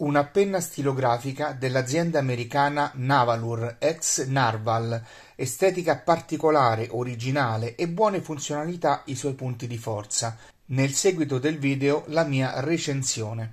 una penna stilografica dell'azienda americana Navalur ex Narval, estetica particolare, originale e buone funzionalità i suoi punti di forza. Nel seguito del video la mia recensione.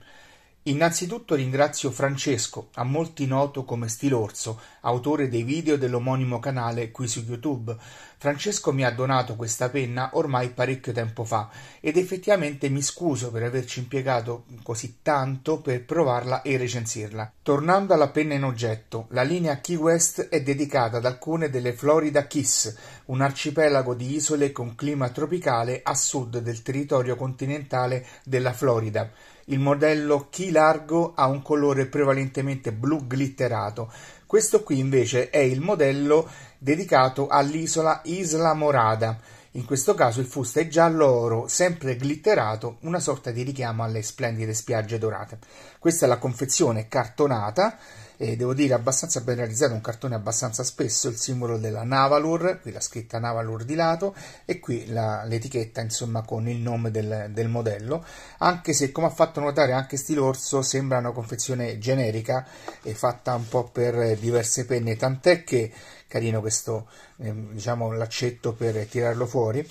Innanzitutto ringrazio Francesco, a molti noto come Stilorso, autore dei video dell'omonimo canale qui su YouTube. Francesco mi ha donato questa penna ormai parecchio tempo fa ed effettivamente mi scuso per averci impiegato così tanto per provarla e recensirla. Tornando alla penna in oggetto, la linea Key West è dedicata ad alcune delle Florida Keys, un arcipelago di isole con clima tropicale a sud del territorio continentale della Florida il modello Key Largo ha un colore prevalentemente blu glitterato. Questo qui invece è il modello dedicato all'isola Isla Morada. In questo caso il fusto è giallo oro, sempre glitterato, una sorta di richiamo alle splendide spiagge dorate. Questa è la confezione cartonata e devo dire abbastanza ben realizzato, un cartone abbastanza spesso, il simbolo della Navalur, qui la scritta Navalur di lato e qui la, l'etichetta insomma con il nome del, del, modello, anche se come ha fatto notare anche Stilorso sembra una confezione generica e fatta un po' per diverse penne, tant'è che carino questo eh, diciamo l'accetto per tirarlo fuori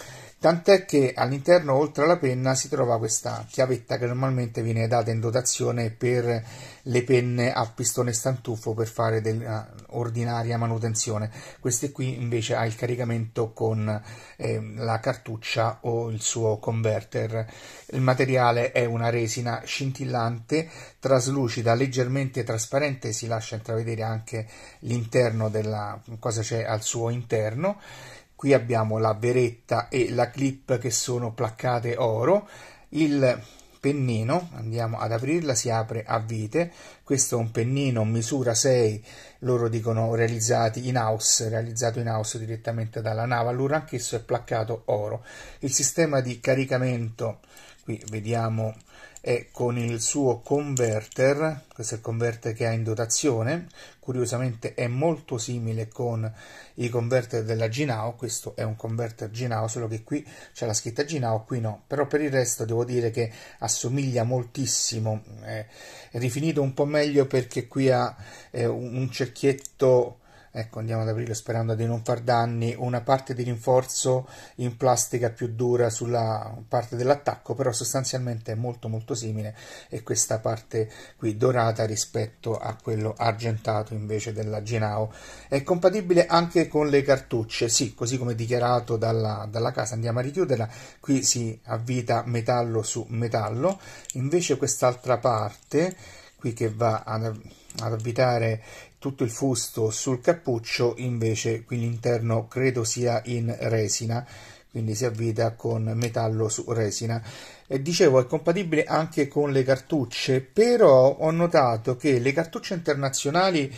tant'è che all'interno oltre alla penna si trova questa chiavetta che normalmente viene data in dotazione per le penne a pistone stantuffo per fare dell'ordinaria manutenzione queste qui invece ha il caricamento con eh, la cartuccia o il suo converter il materiale è una resina scintillante traslucida leggermente trasparente si lascia intravedere anche l'interno della cosa c'è al suo interno Qui abbiamo la veretta e la clip che sono placcate oro, il pennino, andiamo ad aprirla, si apre a vite, questo è un pennino misura 6, loro dicono realizzati in house, realizzato in house direttamente dalla nave, allora anch'esso è placcato oro. Il sistema di caricamento, qui vediamo e con il suo converter, questo è il converter che ha in dotazione, curiosamente è molto simile con i converter della Ginao, questo è un converter Ginao, solo che qui c'è la scritta Ginao, qui no, però per il resto devo dire che assomiglia moltissimo, è rifinito un po' meglio perché qui ha eh, un cerchietto Ecco, andiamo ad aprirlo sperando di non far danni. Una parte di rinforzo in plastica più dura sulla parte dell'attacco, però sostanzialmente è molto molto simile. E questa parte qui dorata rispetto a quello argentato invece della Genao. È compatibile anche con le cartucce, sì, così come dichiarato dalla, dalla casa. Andiamo a richiuderla. Qui si avvita metallo su metallo. Invece quest'altra parte, qui che va ad, ad avvitare tutto il fusto sul cappuccio invece qui l'interno credo sia in resina quindi si avvita con metallo su resina dicevo è compatibile anche con le cartucce, però ho notato che le cartucce internazionali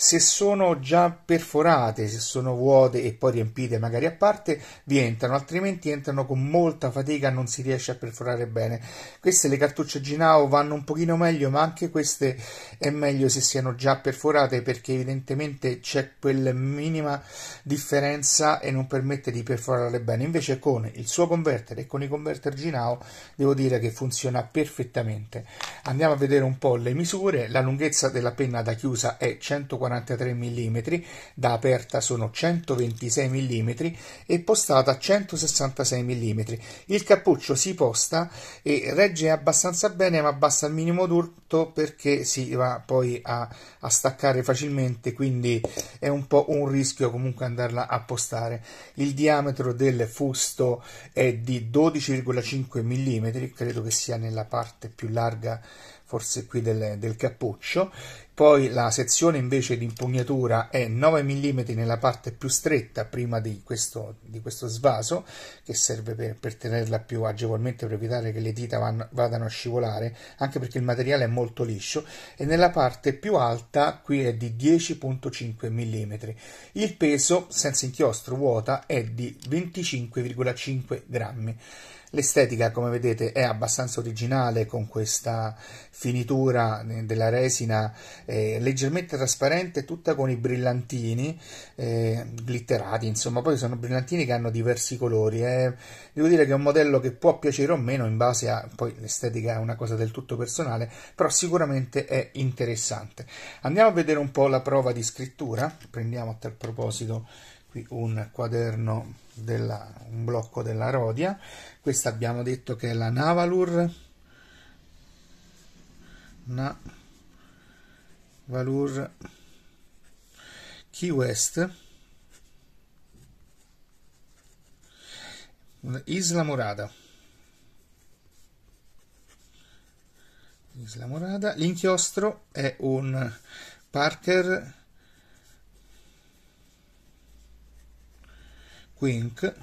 se sono già perforate, se sono vuote e poi riempite magari a parte, vi entrano, altrimenti entrano con molta fatica, non si riesce a perforare bene. Queste le cartucce Ginao vanno un pochino meglio, ma anche queste è meglio se siano già perforate perché evidentemente c'è quella minima differenza e non permette di perforarle bene. Invece con il suo converter e con i converter Ginao devo dire che funziona perfettamente. Andiamo a vedere un po' le misure, la lunghezza della penna da chiusa è 143 mm, da aperta sono 126 mm e postata 166 mm. Il cappuccio si posta e regge abbastanza bene ma basta il minimo d'urto perché si va poi a, a staccare facilmente quindi è un po' un rischio comunque andarla a postare. Il diametro del fusto è di 12,5 mm metri, credo che sia nella parte più larga forse qui del, del cappuccio, poi la sezione invece di impugnatura è 9 mm nella parte più stretta prima di questo, di questo svaso che serve per, per, tenerla più agevolmente per evitare che le dita vanno, vadano a scivolare anche perché il materiale è molto liscio e nella parte più alta qui è di 10.5 mm il peso senza inchiostro vuota è di 25,5 grammi L'estetica, come vedete, è abbastanza originale con questa finitura della resina eh, leggermente trasparente, tutta con i brillantini eh, glitterati, insomma, poi sono brillantini che hanno diversi colori. Eh. Devo dire che è un modello che può piacere o meno in base a poi l'estetica è una cosa del tutto personale, però sicuramente è interessante. Andiamo a vedere un po' la prova di scrittura, prendiamo a tal proposito qui un quaderno della, un blocco della Rodia questa abbiamo detto che è la Navalur Navalur Key West Isla Morada Isla Morada l'inchiostro è un Parker Quink,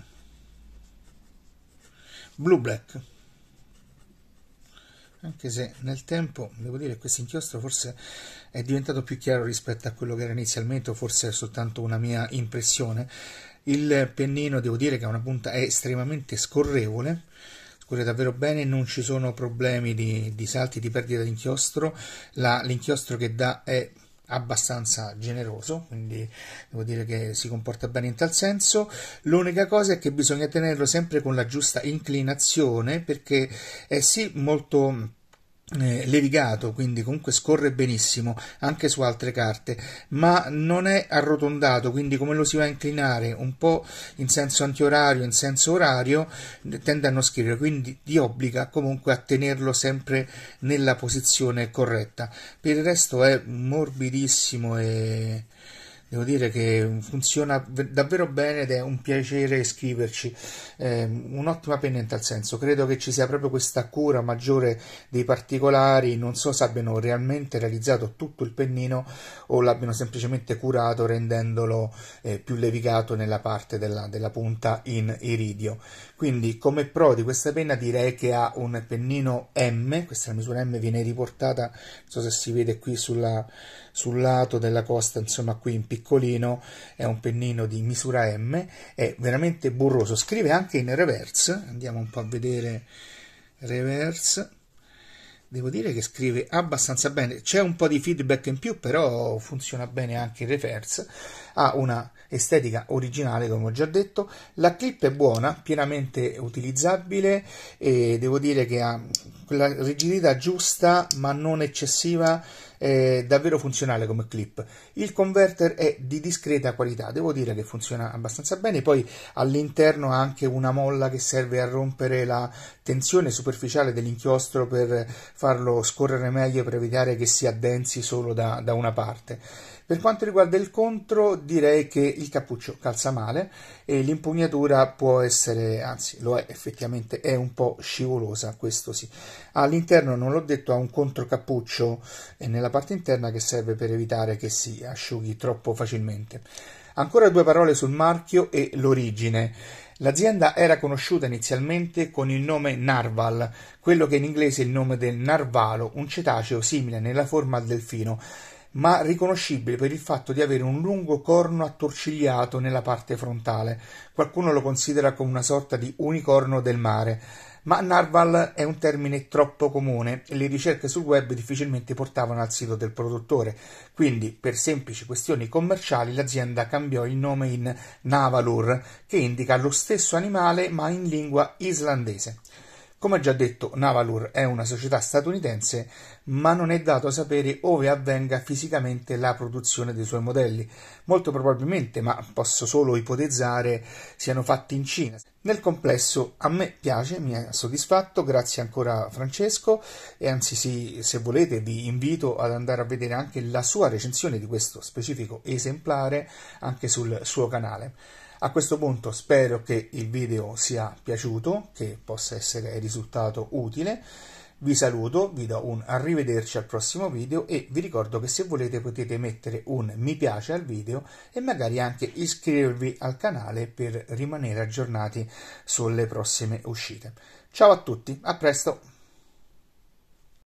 Blue Black. Anche se nel tempo, devo dire, questo inchiostro forse è diventato più chiaro rispetto a quello che era inizialmente, o forse è soltanto una mia impressione. Il pennino, devo dire, che ha una punta è estremamente scorrevole, scorre davvero bene, non ci sono problemi di, di salti, di perdita di inchiostro. l'inchiostro che dà è abbastanza generoso, quindi devo dire che si comporta bene in tal senso. L'unica cosa è che bisogna tenerlo sempre con la giusta inclinazione perché è sì molto eh, levigato, quindi comunque scorre benissimo anche su altre carte, ma non è arrotondato, quindi come lo si va a inclinare un po' in senso antiorario, in senso orario, eh, tende a non scrivere, quindi ti obbliga comunque a tenerlo sempre nella posizione corretta. Per il resto è morbidissimo e devo dire che funziona davvero bene ed è un piacere scriverci, eh, un'ottima penna in tal senso, credo che ci sia proprio questa cura maggiore dei particolari, non so se abbiano realmente realizzato tutto il pennino o l'abbiano semplicemente curato rendendolo eh, più levigato nella parte della, della punta in iridio, quindi come pro di questa penna direi che ha un pennino M, questa misura M viene riportata, non so se si vede qui sulla sul lato della costa, insomma qui in piccolino, è un pennino di misura M, è veramente burroso, scrive anche in reverse, andiamo un po' a vedere reverse, devo dire che scrive abbastanza bene, c'è un po' di feedback in più però funziona bene anche in reverse, ha una estetica originale come ho già detto la clip è buona pienamente utilizzabile e devo dire che ha quella rigidità giusta ma non eccessiva eh, davvero funzionale come clip il converter è di discreta qualità devo dire che funziona abbastanza bene poi all'interno ha anche una molla che serve a rompere la tensione superficiale dell'inchiostro per farlo scorrere meglio per evitare che si addensi solo da, da una parte per quanto riguarda il contro, direi che il cappuccio calza male e l'impugnatura può essere, anzi lo è effettivamente, è un po' scivolosa, questo sì. All'interno, non l'ho detto, ha un contro cappuccio nella parte interna che serve per evitare che si asciughi troppo facilmente. Ancora due parole sul marchio e l'origine. L'azienda era conosciuta inizialmente con il nome Narval, quello che in inglese è il nome del narvalo, un cetaceo simile nella forma al delfino, ma riconoscibile per il fatto di avere un lungo corno attorcigliato nella parte frontale. Qualcuno lo considera come una sorta di unicorno del mare. Ma narval è un termine troppo comune e le ricerche sul web difficilmente portavano al sito del produttore, quindi per semplici questioni commerciali l'azienda cambiò il nome in Navalur, che indica lo stesso animale ma in lingua islandese. Come già detto, Navalur è una società statunitense, ma non è dato sapere ove avvenga fisicamente la produzione dei suoi modelli. Molto probabilmente, ma posso solo ipotizzare, siano fatti in Cina. Nel complesso a me piace, mi ha soddisfatto, grazie ancora a Francesco e anzi sì, se volete vi invito ad andare a vedere anche la sua recensione di questo specifico esemplare anche sul suo canale. A questo punto spero che il video sia piaciuto, che possa essere risultato utile. Vi saluto, vi do un arrivederci al prossimo video e vi ricordo che se volete potete mettere un mi piace al video e magari anche iscrivervi al canale per rimanere aggiornati sulle prossime uscite. Ciao a tutti, a presto!